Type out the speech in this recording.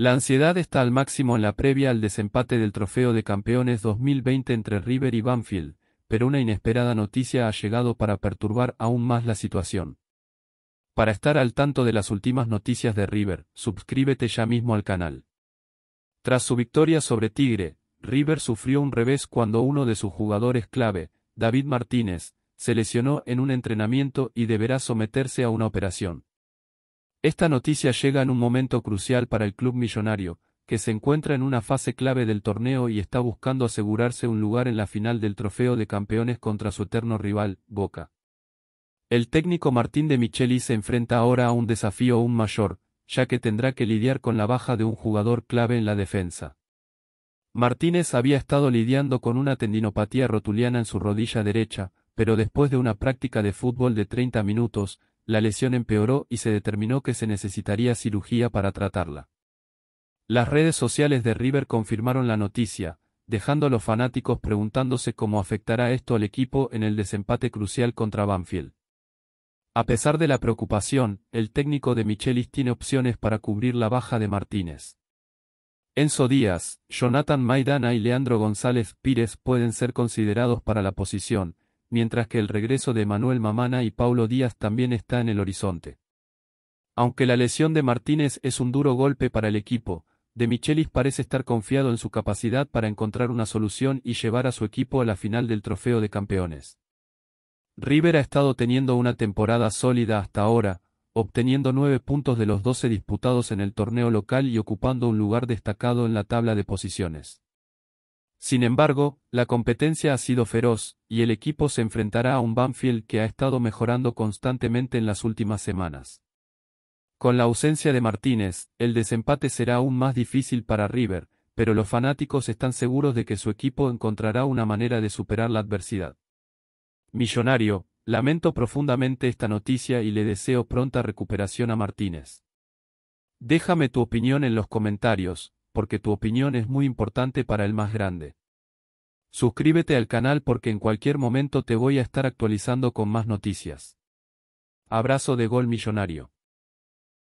La ansiedad está al máximo en la previa al desempate del Trofeo de Campeones 2020 entre River y Banfield, pero una inesperada noticia ha llegado para perturbar aún más la situación. Para estar al tanto de las últimas noticias de River, suscríbete ya mismo al canal. Tras su victoria sobre Tigre, River sufrió un revés cuando uno de sus jugadores clave, David Martínez, se lesionó en un entrenamiento y deberá someterse a una operación. Esta noticia llega en un momento crucial para el club millonario, que se encuentra en una fase clave del torneo y está buscando asegurarse un lugar en la final del trofeo de campeones contra su eterno rival, Boca. El técnico Martín de Micheli se enfrenta ahora a un desafío aún mayor, ya que tendrá que lidiar con la baja de un jugador clave en la defensa. Martínez había estado lidiando con una tendinopatía rotuliana en su rodilla derecha, pero después de una práctica de fútbol de 30 minutos, la lesión empeoró y se determinó que se necesitaría cirugía para tratarla. Las redes sociales de River confirmaron la noticia, dejando a los fanáticos preguntándose cómo afectará esto al equipo en el desempate crucial contra Banfield. A pesar de la preocupación, el técnico de Michelis tiene opciones para cubrir la baja de Martínez. Enzo Díaz, Jonathan Maidana y Leandro González Pires pueden ser considerados para la posición, mientras que el regreso de Manuel Mamana y Paulo Díaz también está en el horizonte. Aunque la lesión de Martínez es un duro golpe para el equipo, De Michelis parece estar confiado en su capacidad para encontrar una solución y llevar a su equipo a la final del Trofeo de Campeones. River ha estado teniendo una temporada sólida hasta ahora, obteniendo nueve puntos de los doce disputados en el torneo local y ocupando un lugar destacado en la tabla de posiciones. Sin embargo, la competencia ha sido feroz, y el equipo se enfrentará a un Banfield que ha estado mejorando constantemente en las últimas semanas. Con la ausencia de Martínez, el desempate será aún más difícil para River, pero los fanáticos están seguros de que su equipo encontrará una manera de superar la adversidad. Millonario, lamento profundamente esta noticia y le deseo pronta recuperación a Martínez. Déjame tu opinión en los comentarios, porque tu opinión es muy importante para el más grande. Suscríbete al canal porque en cualquier momento te voy a estar actualizando con más noticias. Abrazo de gol millonario.